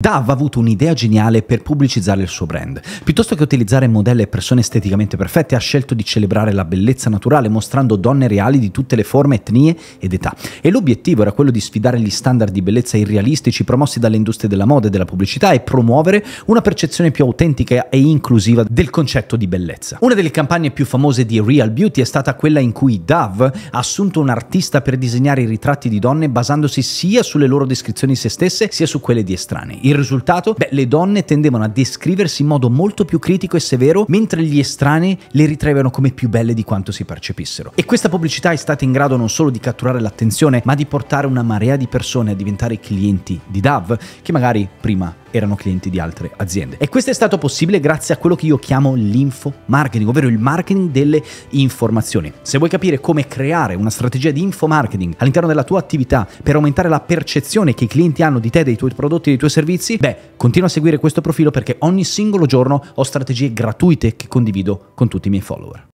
DAV ha avuto un'idea geniale per pubblicizzare il suo brand. Piuttosto che utilizzare modelle e persone esteticamente perfette, ha scelto di celebrare la bellezza naturale mostrando donne reali di tutte le forme, etnie ed età. E l'obiettivo era quello di sfidare gli standard di bellezza irrealistici promossi dalle industrie della moda e della pubblicità e promuovere una percezione più autentica e inclusiva del concetto di bellezza. Una delle campagne più famose di Real Beauty è stata quella in cui DAV ha assunto un artista per disegnare i ritratti di donne basandosi sia sulle loro descrizioni di se stesse sia su quelle di estranei. Il risultato? Beh, le donne tendevano a descriversi in modo molto più critico e severo, mentre gli estranei le ritraevano come più belle di quanto si percepissero. E questa pubblicità è stata in grado non solo di catturare l'attenzione, ma di portare una marea di persone a diventare clienti di DAV, che magari prima erano clienti di altre aziende. E questo è stato possibile grazie a quello che io chiamo l'info marketing, ovvero il marketing delle informazioni. Se vuoi capire come creare una strategia di info marketing all'interno della tua attività per aumentare la percezione che i clienti hanno di te, dei tuoi prodotti, dei tuoi servizi, beh, continua a seguire questo profilo perché ogni singolo giorno ho strategie gratuite che condivido con tutti i miei follower.